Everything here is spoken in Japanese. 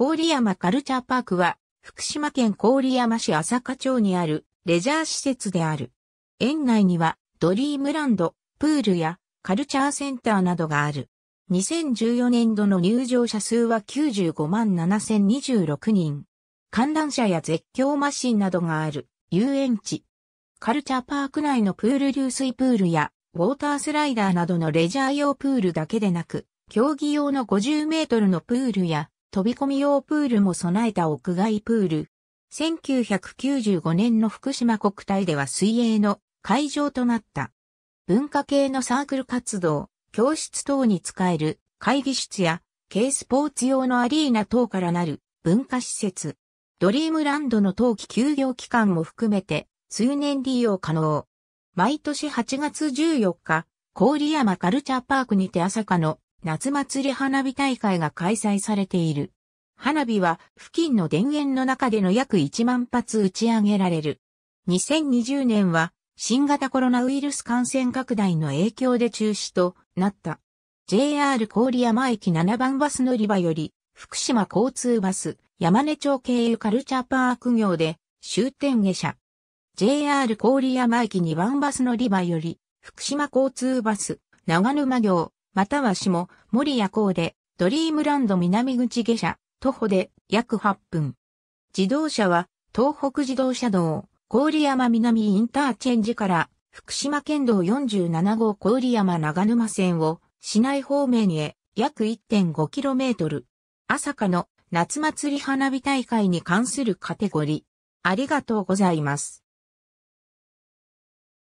郡山カルチャーパークは、福島県郡山市朝霞町にあるレジャー施設である。園内には、ドリームランド、プールやカルチャーセンターなどがある。2014年度の入場者数は95万7026人。観覧車や絶叫マシンなどがある遊園地。カルチャーパーク内のプール流水プールやウォータースライダーなどのレジャー用プールだけでなく、競技用の50メートルのプールや飛び込み用プールも備えた屋外プール。1995年の福島国体では水泳の会場となった。文化系のサークル活動、教室等に使える会議室や、軽スポーツ用のアリーナ等からなる文化施設。ドリームランドの冬季休業期間も含めて、通年利用可能。毎年8月14日、郡山カルチャーパークにて朝霞の夏祭り花火大会が開催されている。花火は付近の田園の中での約1万発打ち上げられる。2020年は新型コロナウイルス感染拡大の影響で中止となった。JR 郡山駅7番バス乗り場より福島交通バス山根町経由カルチャーパーク業で終点下車。JR 郡山駅2番バス乗り場より福島交通バス長沼行または下、森谷港で、ドリームランド南口下車、徒歩で約8分。自動車は、東北自動車道、郡山南インターチェンジから、福島県道47号郡山長沼線を、市内方面へ約 1.5km。朝霞の夏祭り花火大会に関するカテゴリー。ありがとうございます。